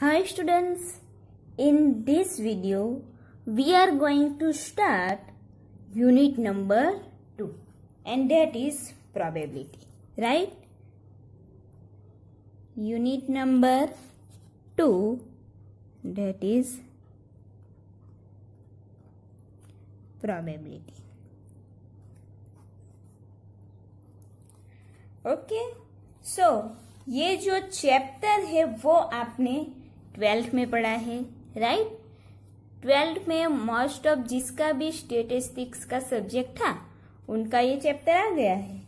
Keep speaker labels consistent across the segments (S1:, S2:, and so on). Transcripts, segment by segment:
S1: Hi students, in this video we are going to start unit number 2 and that is probability, right? Unit number 2 that is probability. okay? so, ये जो chapter है वो आपने twelfth में पढ़ा है right twelfth में most of जिसका भी स्टेटिस्टिक्स का सब्जेक्ट था उनका ये चैप्टर आ गया है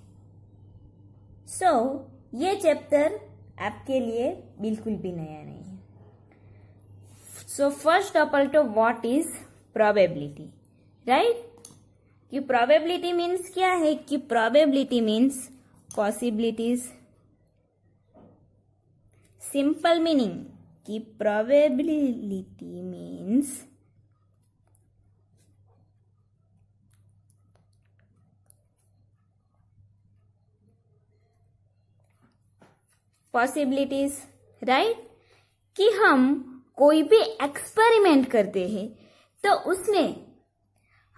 S1: सो so, ये चैप्टर आपके लिए बिल्कुल भी नया नहीं है so first of all to what is probability right कि प्रोबेबिलिटी मीन्स क्या है कि probability means possibilities simple meaning कि probability means possibilities right right? कि हम कोई भी एक्सपेरिमेंट करते हैं तो उसमें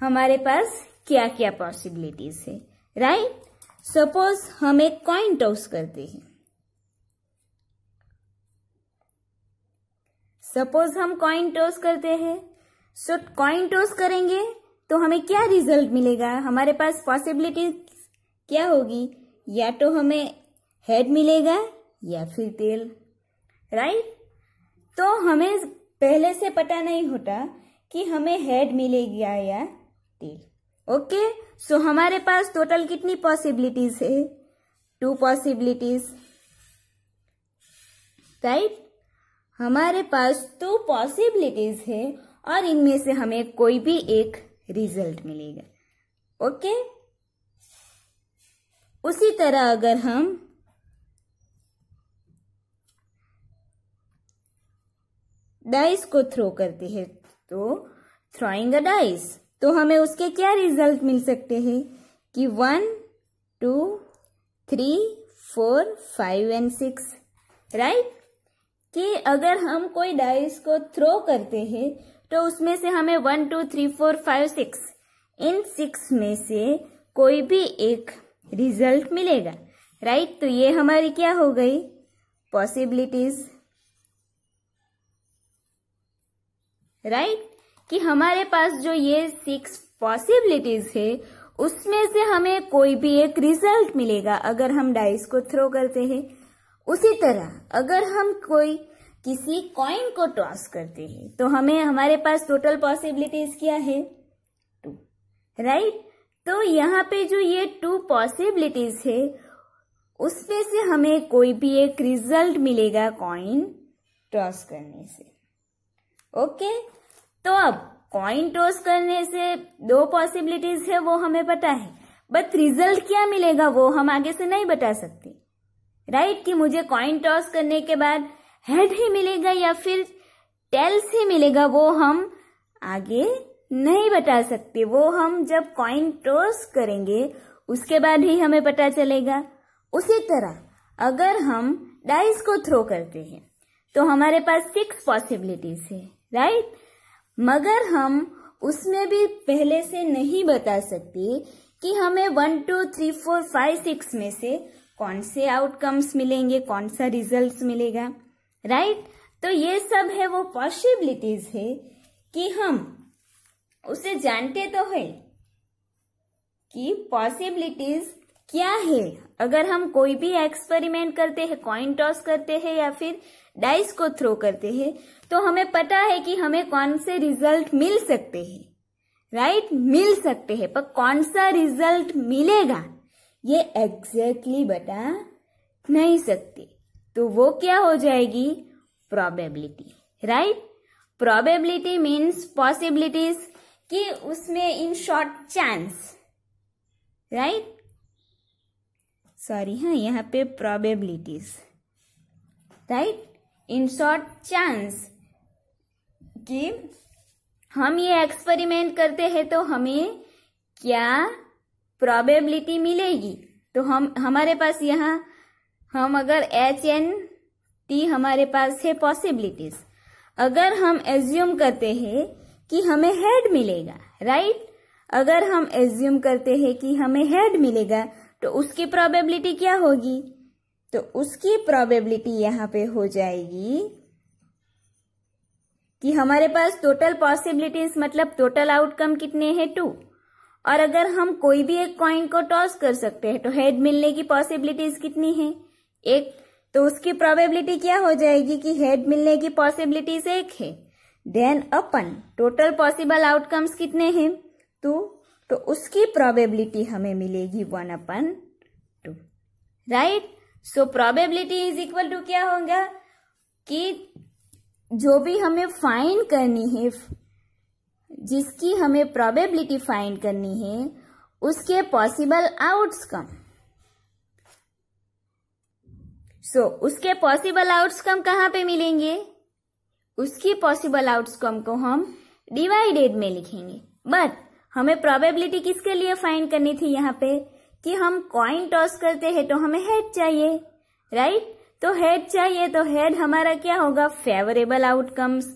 S1: हमारे पास क्या क्या पॉसिबिलिटीज है राइट सपोज हम एक कॉइन टॉस करते हैं सपोज हम कॉइन टॉस करते हैं सो कॉइन टॉस करेंगे तो हमें क्या रिजल्ट मिलेगा हमारे पास पॉसिबिलिटी क्या होगी या तो हमें हेड मिलेगा या फिर तेल राइट तो हमें पहले से पता नहीं होता कि हमें हेड मिलेगा या तेल ओके सो हमारे पास टोटल कितनी पॉसिबिलिटीज है टू पॉसिबिलिटीज राइट हमारे पास टू पॉसिबिलिटीज है और इनमें से हमें कोई भी एक रिजल्ट मिलेगा ओके उसी तरह अगर हम डाइस को थ्रो करते हैं तो थ्रोइंग अ डाइस तो हमें उसके क्या रिजल्ट मिल सकते हैं कि one two three four five and six right कि अगर हम कोई डाइस को थ्रो करते हैं तो उसमें से हमें one two three four five six इन सिक्स में से कोई भी एक रिजल्ट मिलेगा राइट तो ये हमारी क्या हो गई पॉसिबिलिटीज राइट कि हमारे पास जो ये सिक्स पॉसिबिलिटीज है उसमें से हमें कोई भी एक रिजल्ट मिलेगा अगर हम डाइस को थ्रो करते हैं उसी तरह अगर हम कोई किसी कॉइन को टॉस करते हैं तो हमें हमारे पास टोटल पॉसिबिलिटीज क्या है टू राइट तो यहाँ पे जो ये टू पॉसिबिलिटीज है उसमें से हमें कोई भी एक रिजल्ट मिलेगा कॉइन टॉस करने से ओके तो अब कॉइन टॉस करने से दो पॉसिबिलिटीज है वो हमें पता है बट रिजल्ट क्या मिलेगा वो हम आगे से नहीं बता सकते राइट कि मुझे कॉइन टॉस करने के बाद हेड ही मिलेगा या फिर टेल्स ही मिलेगा वो हम आगे नहीं बता सकते वो हम जब कॉइन टॉस करेंगे उसके बाद ही हमें पता चलेगा उसी तरह अगर हम डाइस को थ्रो करते हैं तो हमारे पास सिक्स पॉसिबिलिटीज है राइट मगर हम उसमें भी पहले से नहीं बता सकते कि हमें one two three four five six में से कौन से आउटकम्स मिलेंगे कौन सा रिजल्ट मिलेगा राइट right? तो ये सब है वो पॉसिबिलिटीज है कि हम उसे जानते तो है कि पॉसिबिलिटीज क्या है अगर हम कोई भी एक्सपेरिमेंट करते हैं कॉइन टॉस करते हैं या फिर डाइस को थ्रो करते हैं तो हमें पता है कि हमें कौन से रिजल्ट मिल सकते हैं राइट right? मिल सकते हैं पर कौन सा रिजल्ट मिलेगा ये एग्जैक्टली बता नहीं सकते तो वो क्या हो जाएगी probability right probability means possibilities कि उसमें in short chance right sorry हाँ यहाँ पे probabilities right in short chance कि हम ये एक्सपेरिमेंट करते हैं तो हमें क्या प्रोबेबिलिटी मिलेगी तो हम हमारे पास यहाँ हम अगर एच एन टी हमारे पास है पॉसिबिलिटीज अगर हम एज्यूम करते हैं कि हमें हेड मिलेगा राइट अगर हम एज्यूम करते हैं कि हमें हेड मिलेगा तो उसकी प्रोबेबिलिटी क्या होगी तो उसकी प्रोबेबिलिटी यहाँ पे हो जाएगी कि हमारे पास टोटल पॉसिबिलिटीज मतलब टोटल आउटकम कितने हैं टू और अगर हम कोई भी एक कॉइन को टॉस कर सकते हैं तो हेड मिलने की पॉसिबिलिटीज कितनी है एक तो उसकी प्रोबेबिलिटी क्या हो जाएगी कि हेड मिलने की पॉसिबिलिटीज एक है देन अपन टोटल पॉसिबल आउटकम्स कितने हैं टू तो उसकी प्रोबेबिलिटी हमें मिलेगी one upon two right so probability is equal to क्या होगा कि जो भी हमें फाइंड करनी है जिसकी हमें प्रोबेबिलिटी फाइंड करनी है उसके पॉसिबल कम सो so, उसके पॉसिबल कम कहां पे मिलेंगे उसकी पॉसिबल कम को हम डिवाइडेड में लिखेंगे बट हमें प्रोबेबिलिटी किसके लिए फाइंड करनी थी यहाँ पे कि हम कॉइन टॉस करते हैं तो हमें हेड चाहिए राइट तो हेड चाहिए तो हेड हमारा क्या होगा फेवरेबल आउटकम्स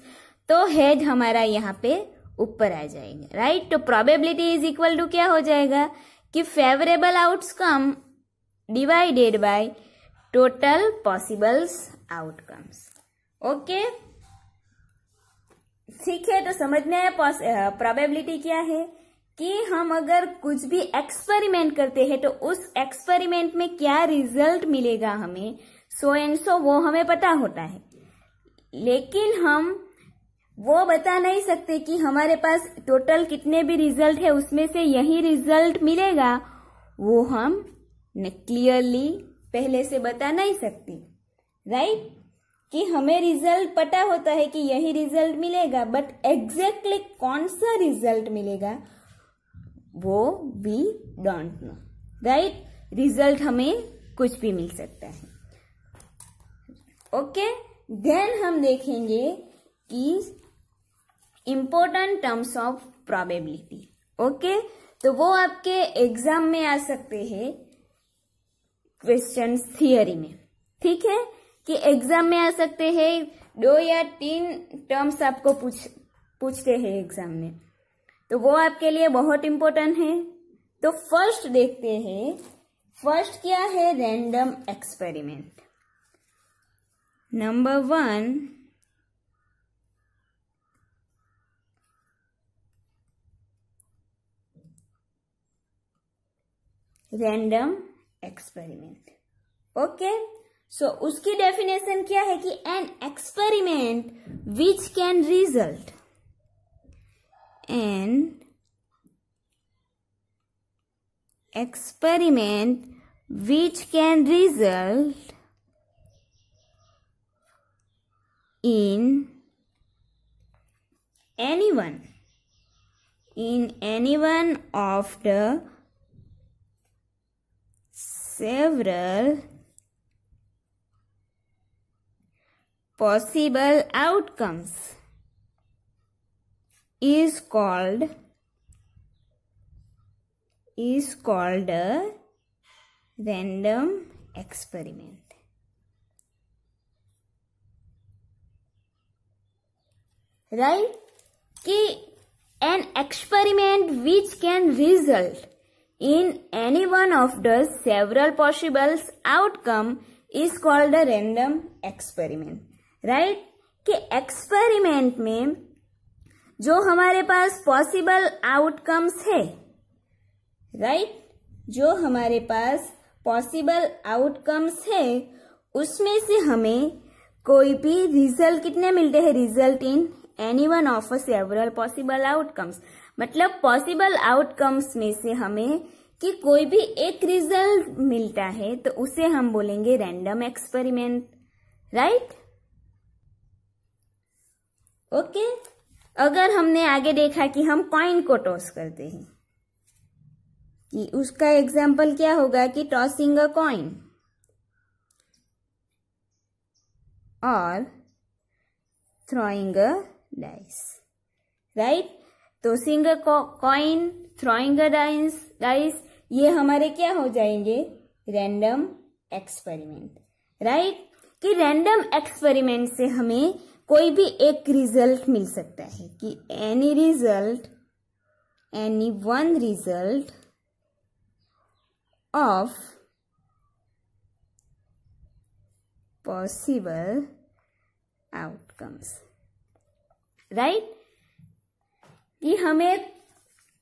S1: तो हेड हमारा यहाँ पे ऊपर आ जाएंगे राइट तो प्रोबेबिलिटी इज इक्वल टू क्या हो जाएगा कि favourable outcome divided by total possibles outcomes okay ठीक है तो समझ में आया प्रोबेबिलिटी क्या है कि हम अगर कुछ भी एक्सपेरिमेंट करते हैं तो उस एक्सपेरिमेंट में क्या रिजल्ट मिलेगा हमें सो एंड सो वो हमें पता होता है लेकिन हम वो बता नहीं सकते कि हमारे पास टोटल कितने भी रिजल्ट है उसमें से यही रिजल्ट मिलेगा वो हम क्लियरली पहले से बता नहीं सकते राइट right? कि हमें रिजल्ट पता होता है कि यही रिजल्ट मिलेगा बट एग्जैक्टली कौन सा रिजल्ट मिलेगा वो we don't know right result हमें कुछ भी मिल सकता है ओके okay? देन हम देखेंगे कि important terms of probability okay तो वो आपके एग्जाम में आ सकते हैं क्वेश्चन थियरी में ठीक है कि एग्जाम में आ सकते हैं दो या तीन टर्म्स आपको पूछ पूछते हैं एग्जाम में तो वो आपके लिए बहुत इंपॉर्टेंट है तो फर्स्ट देखते हैं फर्स्ट क्या है random experiment number one random experiment okay so उसकी डेफिनेशन क्या है कि an experiment which can result an experiment which can result in any one in any one of the several possible outcomes is called is called a random experiment. Right? an experiment which can result In any one of the several possible outcome is called a random experiment. Right? कि experiment में जो हमारे पास possible outcomes है right right? जो हमारे पास possible outcomes है उसमें से हमें कोई भी रिजल्ट कितने मिलते हैं result in any one of several possible outcomes मतलब पॉसिबल आउटकम्स में से हमें कि कोई भी एक रिजल्ट मिलता है तो उसे हम बोलेंगे रैंडम एक्सपेरिमेंट राइट ओके अगर हमने आगे देखा कि हम कॉइन को टॉस करते हैं कि उसका एग्जाम्पल क्या होगा कि टॉसिंग अ कॉइन और थ्रोइंग a राइट right तो सिंग कॉइन थ्रोइंग डाइस डाइस ये हमारे क्या हो जाएंगे रैंडम एक्सपेरिमेंट राइट कि रैंडम एक्सपेरिमेंट से हमें कोई भी एक रिजल्ट मिल सकता है कि any result any one result of possible outcomes right कि हमें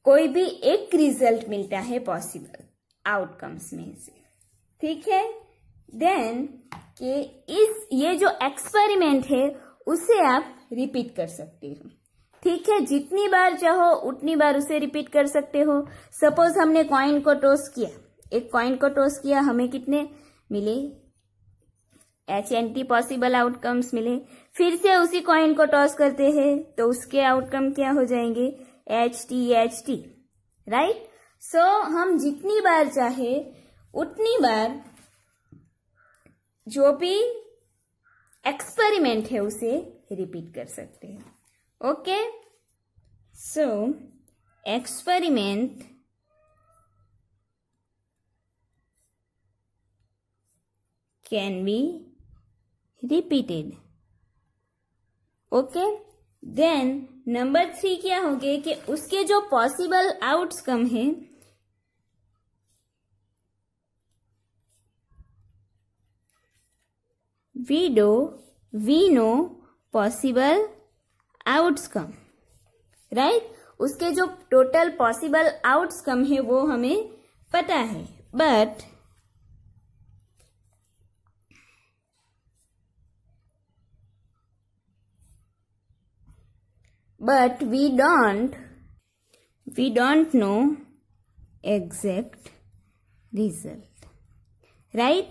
S1: कोई भी एक रिजल्ट मिलता है पॉसिबल आउटकम्स में से ठीक है देन कि इस ये जो एक्सपेरिमेंट है उसे आप रिपीट कर सकते हो ठीक है जितनी बार चाहो उतनी बार उसे रिपीट कर सकते हो सपोज हमने कॉइन को टॉस किया एक कॉइन को टॉस किया हमें कितने मिले H and T possible outcomes मिले फिर से उसी कॉइन को टॉस करते हैं तो उसके आउटकम क्या हो जाएंगे H T H T right so हम जितनी बार चाहे उतनी बार जो भी एक्सपेरिमेंट है उसे रिपीट कर सकते हैं okay so experiment can be repeated okay then number three क्या हो गए कि उसके जो पॉसिबल आउटकम है we do we know possible outcome right उसके जो टोटल पॉसिबल आउटकम है वो हमें पता है but but we don't we don't know exact result right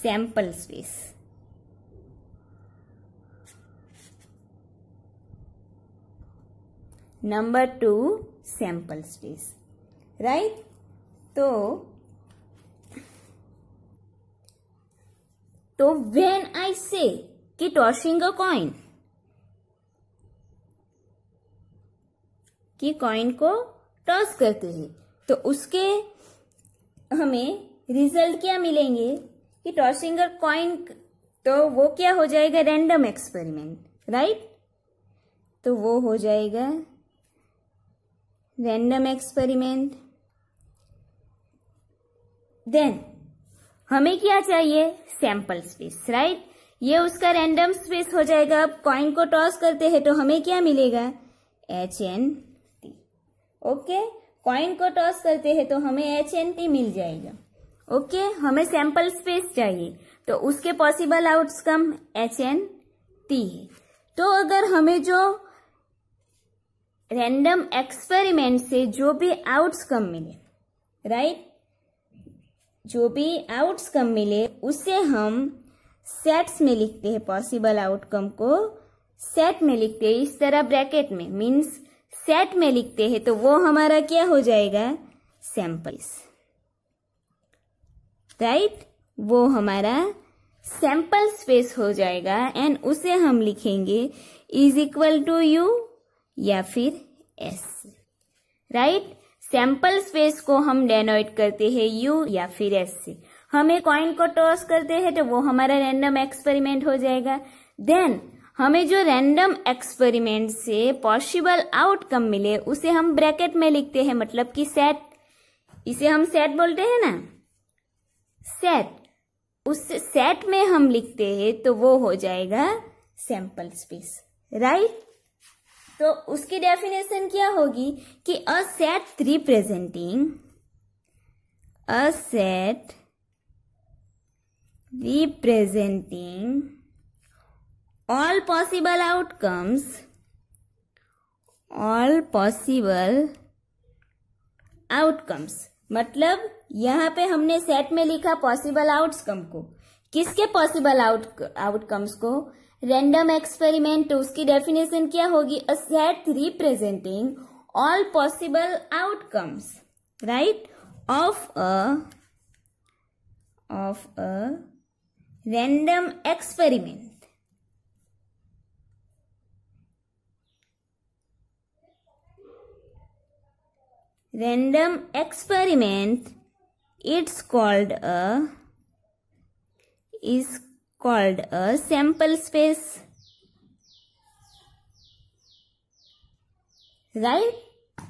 S1: sample space number 2 sample space right so so when i say कि tossing a coin की coin को टॉस करते हैं तो उसके हमें रिजल्ट क्या मिलेंगे कि टॉसिंग अ कॉइन तो वो क्या हो जाएगा रैंडम एक्सपेरिमेंट राइट तो वो हो जाएगा रैंडम एक्सपेरिमेंट देन हमें क्या चाहिए सैंपल स्पेस राइट ये उसका रैंडम स्पेस हो जाएगा अब कॉइन को टॉस करते हैं तो हमें क्या मिलेगा एच एन ओके कॉइन को टॉस करते हैं तो हमें एच एन टी मिल जाएगा ओके हमें सैंपल स्पेस चाहिए तो उसके possible outcome H and T है तो अगर हमें जो रैंडम एक्सपेरिमेंट से जो भी आउटकम मिले राइट जो भी आउटकम मिले उसे हम सेट्स में लिखते हैं पॉसिबल आउटकम को सेट में लिखते हैं इस तरह ब्रैकेट में मीन्स सेट में लिखते हैं तो वो हमारा क्या हो जाएगा सैंपल्स राइट वो हमारा सैंपल स्पेस हो जाएगा एंड उसे हम लिखेंगे इज इक्वल टू यू या फिर एस राइट सैंपल स्पेस को हम डेनोइट करते हैं यू या फिर एस से हम एक कॉइन को टॉस करते हैं तो वो हमारा रैंडम एक्सपेरिमेंट हो जाएगा देन हमें जो रैंडम एक्सपेरिमेंट से पॉसिबल आउटकम मिले उसे हम ब्रैकेट में लिखते हैं मतलब कि सेट इसे हम सेट बोलते हैं ना सेट उस सेट में हम लिखते हैं तो वो हो जाएगा सैंपल स्पेस राइट तो उसकी डेफिनेशन क्या होगी कि a set representing a set representing all possible outcomes all possible outcomes मतलब यहाँ पे हमने सेट में लिखा पॉसिबल आउटकम को किसके पॉसिबल आउट आउटकम्स को रेंडम एक्सपेरिमेंट उसकी डेफिनेशन क्या होगी a set representing all possible outcomes right of a of a random experiment random experiment it's called a is called a sample space right right?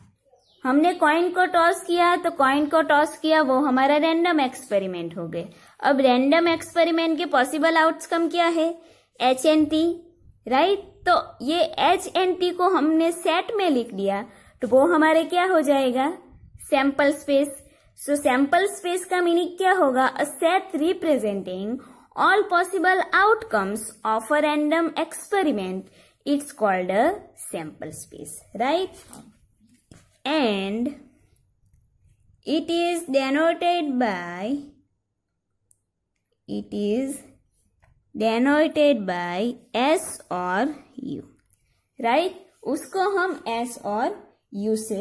S1: हमने coin को toss किया तो coin को toss किया वो हमारा रैंडम एक्सपेरिमेंट हो गए अब रैंडम एक्सपेरिमेंट के पॉसिबल आउटकम क्या है एच एन टी राइट तो ये एच एन टी को हमने सेट में लिख दिया तो वो हमारे क्या हो जाएगा sample space so sample space का मीनिंग क्या होगा a set representing all possible outcomes of a random experiment it's called a sample space right and it is denoted by it is denoted by S और U right उसको हम S और you से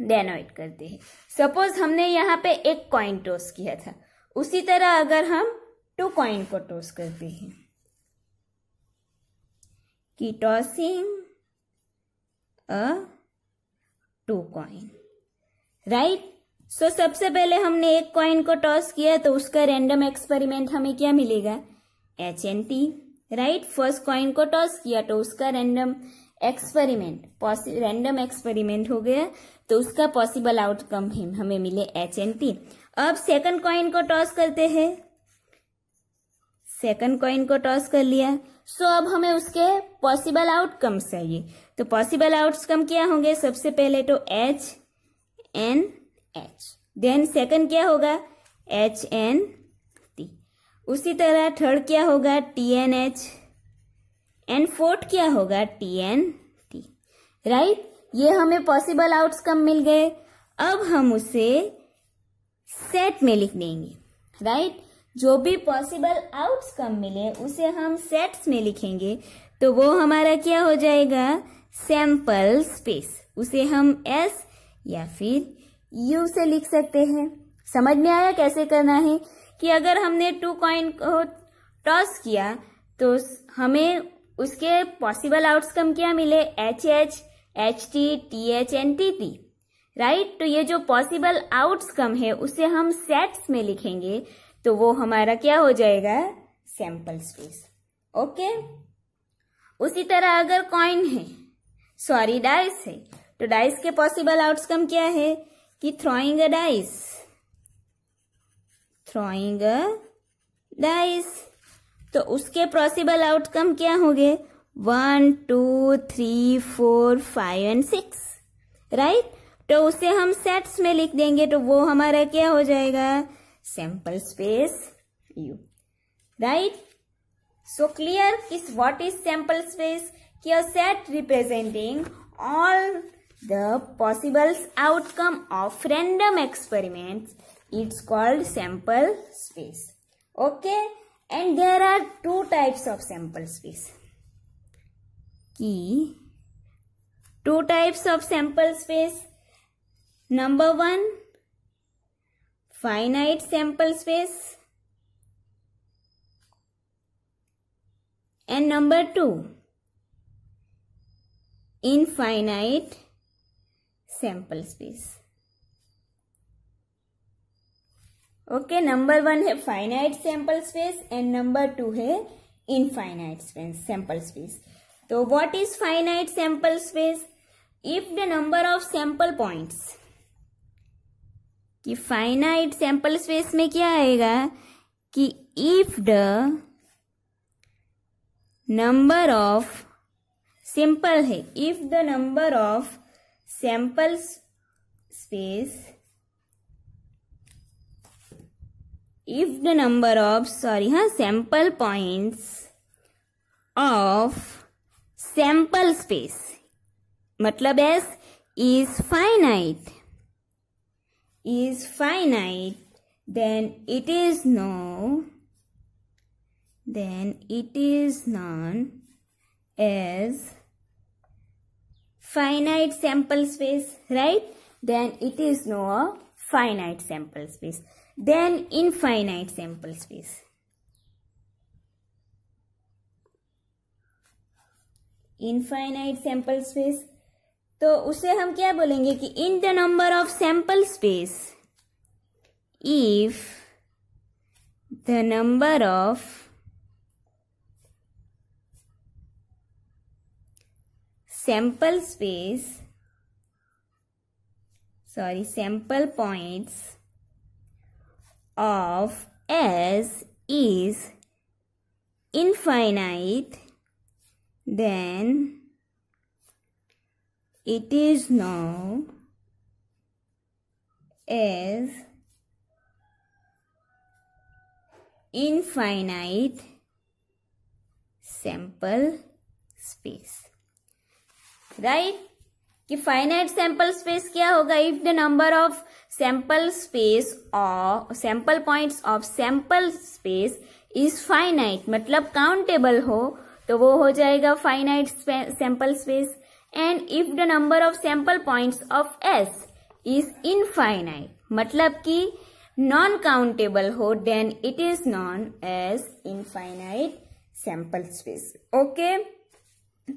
S1: डेनोइट करते हैं suppose हमने यहाँ पे एक कॉइन टॉस किया था उसी तरह अगर हम टू कॉइन को टॉस करते हैं की tossing a two coin right so सबसे पहले हमने एक कॉइन को टॉस किया तो उसका रैंडम एक्सपेरिमेंट हमें क्या मिलेगा H and T right first coin को टॉस किया तो उसका रैंडम एक्सपेरिमेंट रैंडम एक्सपेरिमेंट हो गया तो उसका पॉसिबल आउटकम हमें मिले एच एन पी अब सेकंड कॉइन को टॉस करते हैं सेकंड कॉइन को टॉस कर लिया सो अब हमें उसके पॉसिबल आउटकम चाहिए तो पॉसिबल आउटकम क्या होंगे सबसे पहले तो H and H then second क्या होगा एच एन टी उसी तरह थर्ड क्या होगा T and H and fourth क्या होगा टी एन टी राइट ये हमें पॉसिबल कम मिल गए अब हम उसे सेट में लिख देंगे राइट right? जो भी पॉसिबल कम मिले उसे हम सेट्स में लिखेंगे तो वो हमारा क्या हो जाएगा सैंपल स्पेस उसे हम एस या फिर यू से लिख सकते हैं समझ में आया कैसे करना है कि अगर हमने टू कॉइन को टॉस किया तो हमें उसके पॉसिबल आउटकम क्या मिले H H H T T H and T P right तो ये जो पॉसिबल आउटकम है उसे हम सेट्स में लिखेंगे तो वो हमारा क्या हो जाएगा सैंपल स्पेस ओके उसी तरह अगर कॉइन है सॉरी डाइस है तो डाइस के पॉसिबल आउटकम क्या है कि throwing a dice throwing a dice तो उसके पॉसिबल आउटकम क्या होंगे one two three four five and six right तो उसे हम सेट्स में लिख देंगे तो वो हमारा क्या हो जाएगा sample space U right so clear किस व्हाट इज सैंपल स्पेस की a set representing all the possible outcome of random experiment it's called sample space okay And there are two types of sample space. Key. Two types of sample space. Number one, finite sample space. And number two, infinite sample space. Okay number one है finite sample space and number two है infinite space sample space तो what is finite sample space if the number of sample points कि finite sample space में क्या आएगा कि if the number of simple है if the number of sample space if the number of sorry huh, sample points of sample space matlab s is finite is finite then it is no then it is known as finite sample space right then it is no finite sample space then infinite sample space infinite sample space तो उसे हम क्या बोलेंगे कि in the number of sample space if the number of sample space sorry sample points of S is infinite, then it is known as infinite sample space. Right? कि finite sample space क्या होगा if the number of sample space और sample points of sample space is finite मतलब countable हो तो वो हो जाएगा finite sample space and if the number of sample points of S is infinite मतलब कि नॉन काउंटेबल हो then it is non as infinite sample space okay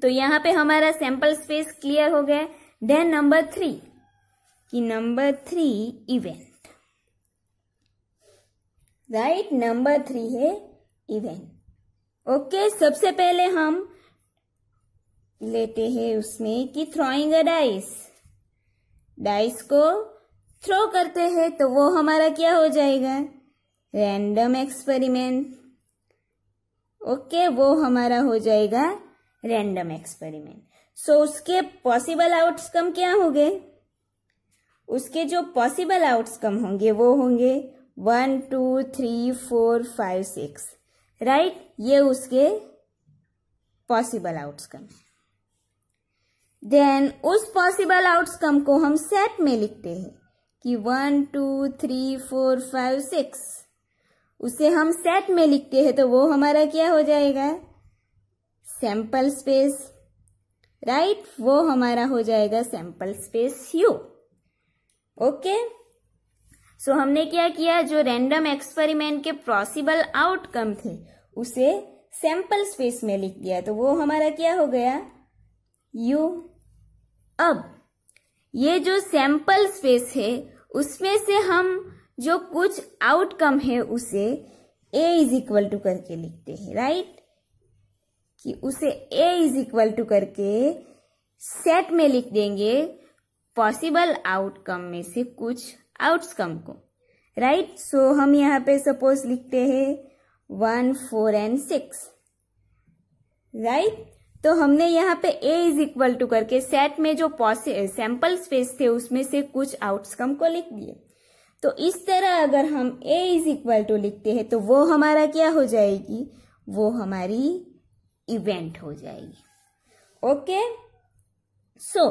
S1: तो यहाँ पे हमारा सैंपल स्पेस क्लियर हो गया देन नंबर थ्री कि number three event right number three है इवेंट ओके सबसे पहले हम लेते हैं उसमें कि थ्रोइंग अ डाइस डाइस को थ्रो करते हैं तो वो हमारा क्या हो जाएगा रैंडम एक्सपेरिमेंट ओके वो हमारा हो जाएगा रैंडम एक्सपेरिमेंट सो उसके पॉसिबल आउटकम क्या होंगे उसके जो पॉसिबल आउटकम होंगे वो होंगे one two three four five six right ये उसके पॉसिबल आउटकम देन उस पॉसिबल आउटकम को हम सेट में लिखते हैं कि one two three four five six उसे हम सेट में लिखते हैं तो वो हमारा क्या हो जाएगा सैंपल स्पेस राइट वो हमारा हो जाएगा sample space U okay so हमने क्या किया जो रैंडम एक्सपेरिमेंट के पॉसिबल आउटकम थे उसे सैंपल स्पेस में लिख दिया तो वो हमारा क्या हो गया यू अब ये जो सैंपल स्पेस है उसमें से हम जो कुछ आउटकम है उसे ए इज इक्वल टू करके लिखते हैं राइट कि उसे ए इज इक्वल टू करके सेट में लिख देंगे पॉसिबल आउटकम में से कुछ आउटकम को राइट right? सो so, हम यहाँ पे सपोज लिखते हैं one four and six right तो हमने यहाँ पे a इज इक्वल टू करके सेट में जो सैंपल स्पेस थे उसमें से कुछ आउटकम को लिख दिए तो इस तरह अगर हम a इज इक्वल टू लिखते हैं तो वो हमारा क्या हो जाएगी वो हमारी इवेंट हो जाएगी ओके सो so,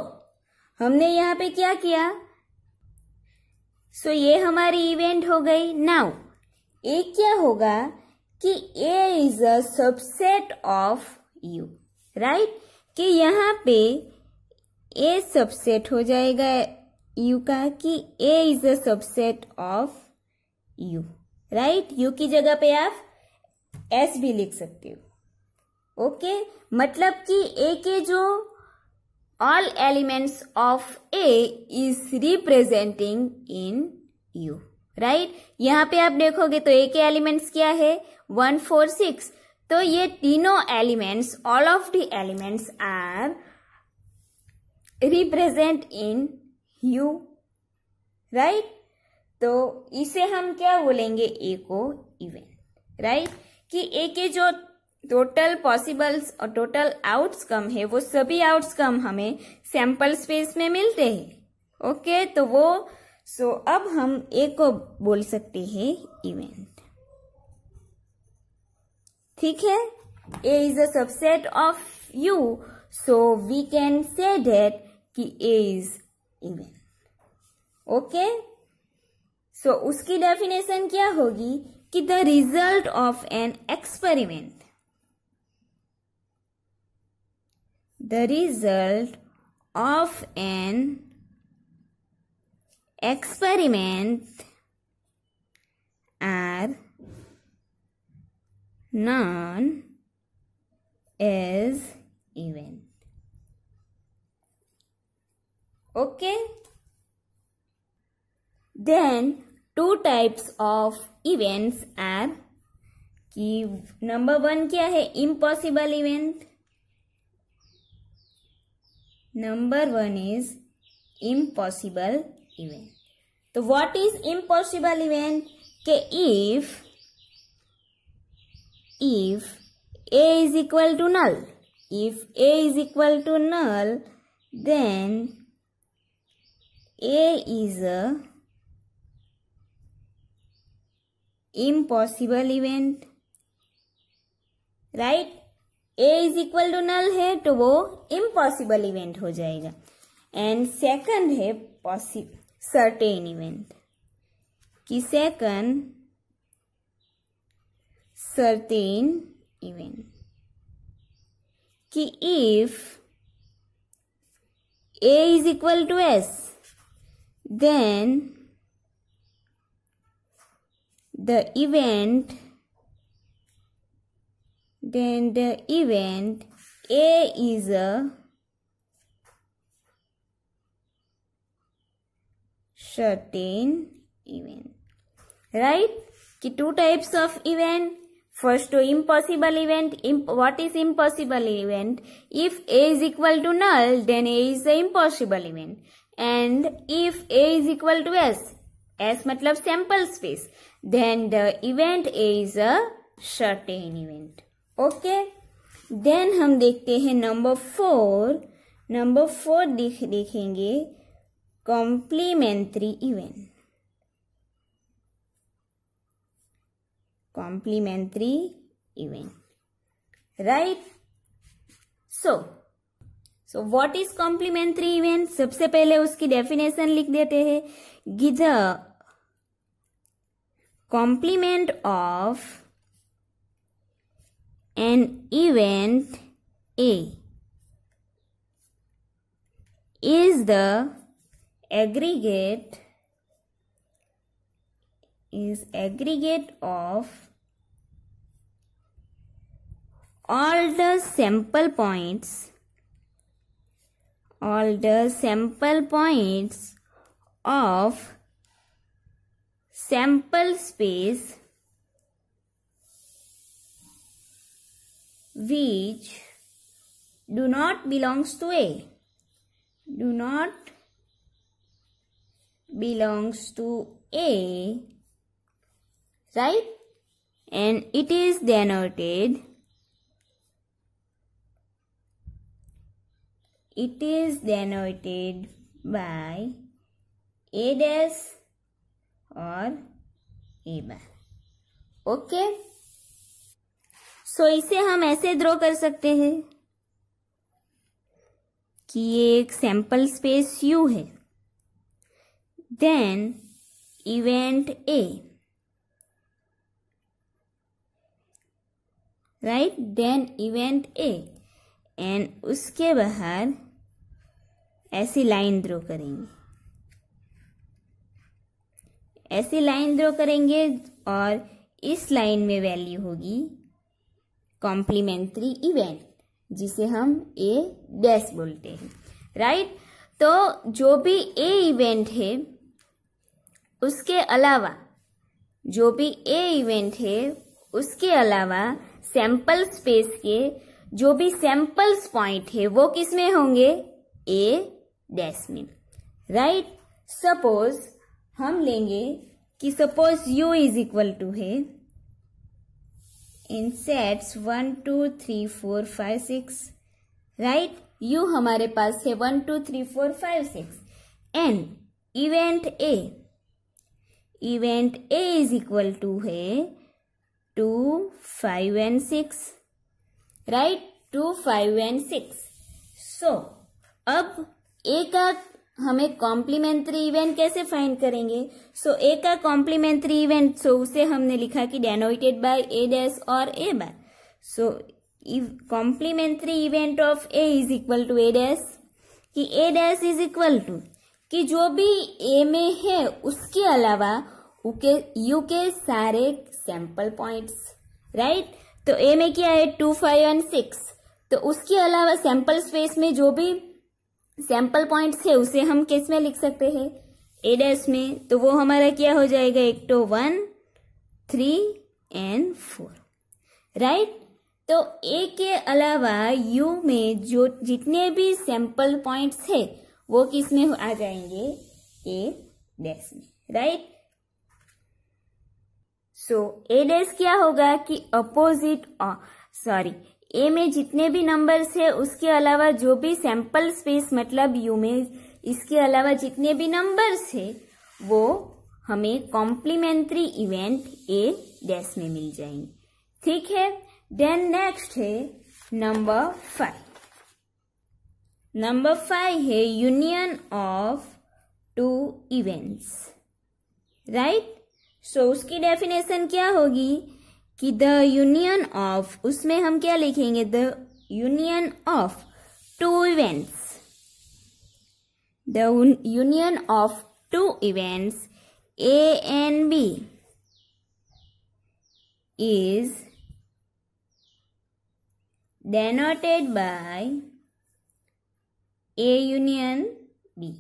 S1: हमने यहाँ पे क्या किया सो so, ये हमारी इवेंट हो गई नाउ ए क्या होगा कि A is a subset of U right कि यहाँ पे ए सबसेट हो जाएगा यू का कि A is a subset of U right U की जगह पे आप एस भी लिख सकते हो ओके मतलब कि ए के जो all elements of A is representing in U right यहाँ पे आप देखोगे तो ए के एलिमेंट्स क्या है वन फोर सिक्स तो ये तीनों elements all of the elements are represent in U right तो इसे हम क्या बोलेंगे ए को इवेंट राइट right? कि ए के जो टोटल पॉसिबल्स और टोटल आउटकम है वो सभी आउट्सकम हमें सैंपल स्पेस में मिलते हैं ओके तो वो सो so, अब हम ए को बोल सकते हैं इवेंट ठीक है A is a subset of U so we can say that कि A is event okay so उसकी डेफिनेशन क्या होगी कि the result of an experiment the result of an experiment are non is even. Okay. Then two types of events are कि number 1 क्या है impossible Number one is impossible event. So what is impossible event? Okay, if if a is equal to null, if a is equal to null, then a is a impossible event, right? A is equal to null है तो वो impossible event हो जाएगा and second है possible certain event कि second certain event कि if A is equal to S then the event then the event A is a certain event. Right? Okay, two types of event. First to impossible event. Imp what is impossible event? If A is equal to null, then A is the impossible event. And if A is equal to S, S matlab sample space, then the event A is a certain event. Okay then हम देखते हैं number four number four देख देखेंगे complementary event complementary event right so so what is complementary event सबसे पहले उसकी definition लिख देते हैं गिद complement of an event A is the aggregate is aggregate of all the sample points all the sample points of sample space which do not belongs to A. Do not belongs to A. Right? And it is denoted it is denoted by A dash or A bar. Okay? So तो इसे हम ऐसे draw कर सकते हैं कि ये एक सैंपल स्पेस यू है then event A right then event A and उसके बाहर ऐसी लाइन ड्रॉ करेंगे ऐसी लाइन ड्रॉ करेंगे और इस लाइन में वैल्यू होगी कॉम्प्लीमेंट्री इवेंट जिसे हम ए डैश बोलते हैं राइट तो जो भी ए इवेंट है उसके अलावा जो भी ए इवेंट है उसके अलावा सैंपल स्पेस के जो भी सैंपल्स पॉइंट है वो किस में होंगे ए डैश में राइट सपोज हम लेंगे कि suppose U is equal to है in sets one two three four five six right U हमारे पास है one two three four five six and event A event A is equal to है two five and six right two five and six so अब A का हमें complementary event कैसे find करेंगे सो so, ए का कॉम्प्लीमेंट्री इवेंट सो उसे हमने लिखा कि डेनोइटेड बाय ए डैश और A by so complementary event of A is equal to A dash कि A dash is equal to कि जो भी ए में है उसके अलावा यू के सारे सैंपल पॉइंट्स राइट तो ए में क्या है टू फाइव एंड सिक्स तो उसके अलावा सैंपल स्पेस में जो भी सैंपल पॉइंट्स है उसे हम किस में लिख सकते हैं ए डैश में तो वो हमारा क्या हो जाएगा एक तो one three and four right तो ए के अलावा यू में जो जितने भी सैंपल पॉइंट्स है वो किस में आ जाएंगे ए डैश में राइट सो ए डैश क्या होगा कि अपोजिट सॉरी uh, ए में जितने भी नंबर्स है उसके अलावा जो भी सैंपल स्पेस मतलब यू में इसके अलावा जितने भी नंबर्स है वो हमें कॉम्प्लीमेंट्री इवेंट ए डैश में मिल जाएंगे ठीक है देन नेक्स्ट है नंबर फाइव नंबर फाइव है union of two events right so उसकी डेफिनेशन क्या होगी कि द यूनियन ऑफ उसमें हम क्या लिखेंगे the union of two events the union of two events A and B is denoted by A union B.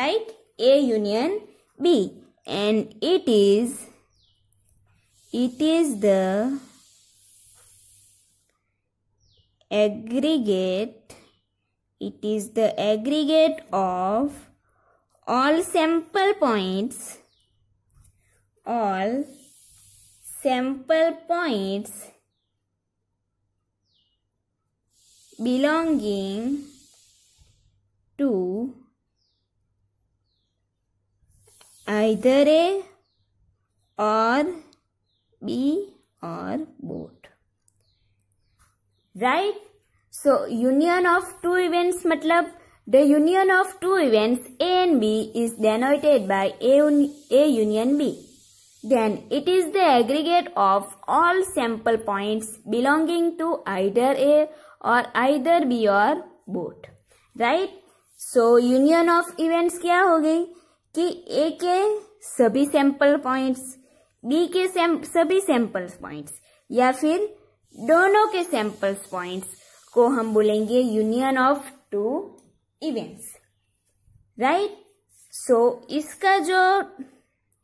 S1: Right? A union B. And it is It is the aggregate it is the aggregate of all sample points all sample points belonging to either A or B or boat. Right? So union of two events मतलब the union of two events A and B is denoted by A, un A union B. Then it is the aggregate of all sample points belonging to either A or either B or both. Right? So union of events क्या हो गई कि A के सभी sample points B के same, सभी samples points या फिर दोनों के सैंपल्स पॉइंट्स को हम बोलेंगे union of two events right so इसका जो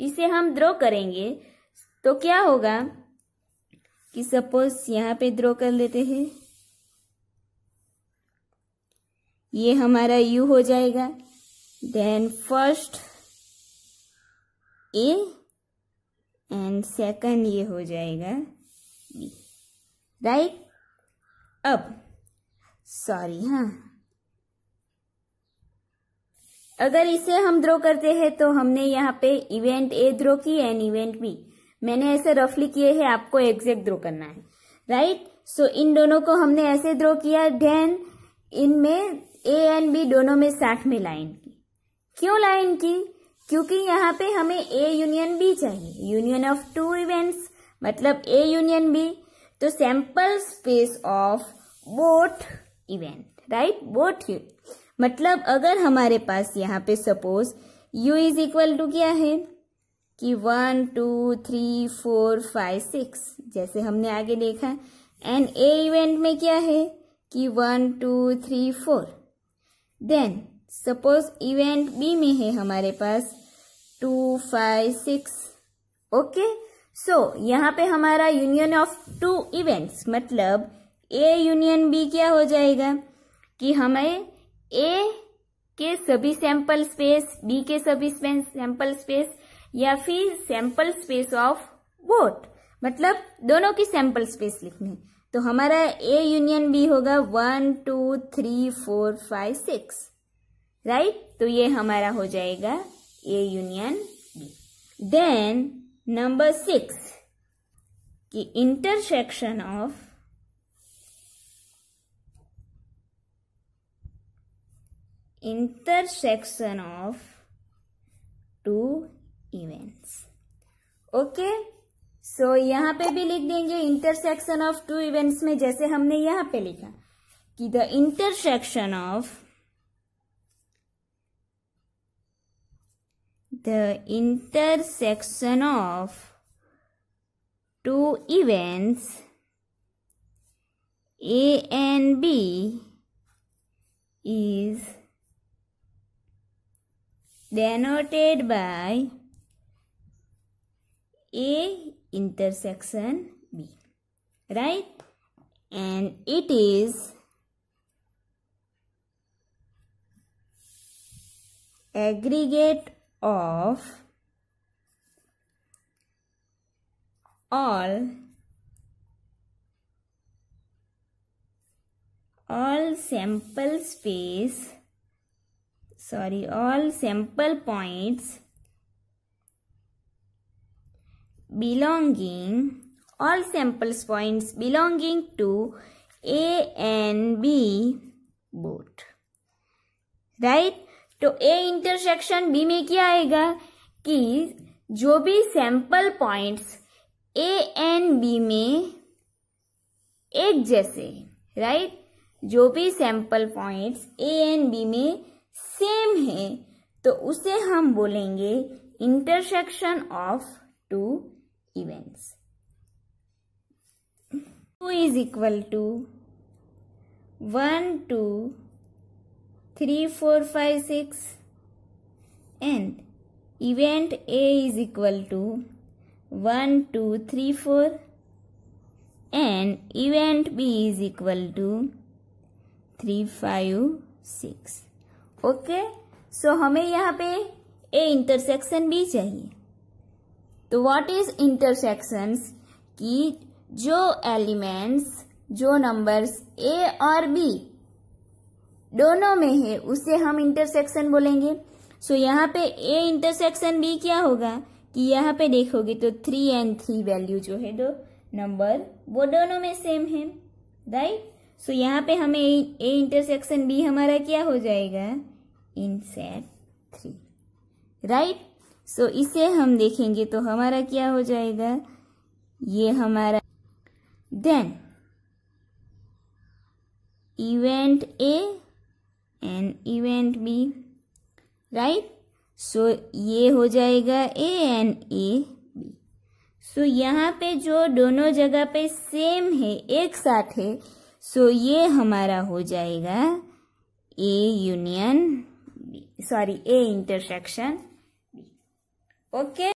S1: इसे हम ड्रॉ करेंगे तो क्या होगा कि सपोज यहाँ पे ड्रॉ कर लेते हैं ये हमारा यू हो जाएगा then first A and second ये हो जाएगा बी राइट अब सॉरी हाँ अगर इसे हम ड्रो करते हैं तो हमने यहाँ पे इवेंट ए ड्रो की एंड इवेंट बी मैंने ऐसे रफली किए हैं आपको एग्जैक्ट ड्रो करना है राइट सो so, इन दोनों को हमने ऐसे ड्रो किया देन इनमें ए एंड बी दोनों में साठ में लाइन की क्यों लाइन की क्योंकि यहाँ पे हमें ए यूनियन बी चाहिए यूनियन ऑफ टू इवेंट्स मतलब ए यूनियन बी तो sample space of both event right both मतलब अगर हमारे पास यहाँ पे suppose u is equal to क्या है कि one two three four five six जैसे हमने आगे देखा एंड ए इवेंट में क्या है कि one two three four then suppose event B में है हमारे पास two five six okay so यहाँ पे हमारा यूनियन ऑफ टू इवेंट्स मतलब ए यूनियन बी क्या हो जाएगा कि हमें ए के सभी सैंपल स्पेस बी के सभी सैंपल स्पेस या फिर सैंपल स्पेस ऑफ बोट मतलब दोनों की सैंपल स्पेस लिखनी तो हमारा ए यूनियन बी होगा one two three four five six right तो ये हमारा हो जाएगा A union B. Then number 6 the intersection of intersection of two events. Okay? So so, यहाँ पे भी लिख देंगे इंटरसेक्शन ऑफ टू इवेंट्स में जैसे हमने यहाँ पे लिखा कि the intersection of the intersection of two events A and B is denoted by A intersection B right and it is aggregate of all all sample space sorry all sample points belonging all samples points belonging to A and B both right तो ए intersection B में क्या आएगा कि जो भी sample points A and B में एक जैसे राइट जो भी sample points A and B में सेम है तो उसे हम बोलेंगे intersection of two events two is equal to one two three four five six and event A is equal to one two three four and event B is equal to three five six okay so हमें यहाँ पे A intersection भी चाहिए तो what is intersections की जो elements जो numbers ए और बी दोनों में है उसे हम इंटरसेक्शन बोलेंगे सो so, यहाँ पे ए इंटरसेक्शन बी क्या होगा कि यहाँ पे देखोगे तो थ्री एंड थ्री वैल्यू जो है दो नंबर वो दोनों में सेम है राइट सो so, यहाँ पे हमें ए इंटरसेक्शन बी हमारा क्या हो जाएगा in set three right so इसे हम देखेंगे तो हमारा क्या हो जाएगा ये हमारा then event A and event B right so ये हो जाएगा ए एन ए बी सो यहाँ पे जो दोनों जगह पे सेम है एक साथ है सो so ये हमारा हो जाएगा A union B sorry A intersection B okay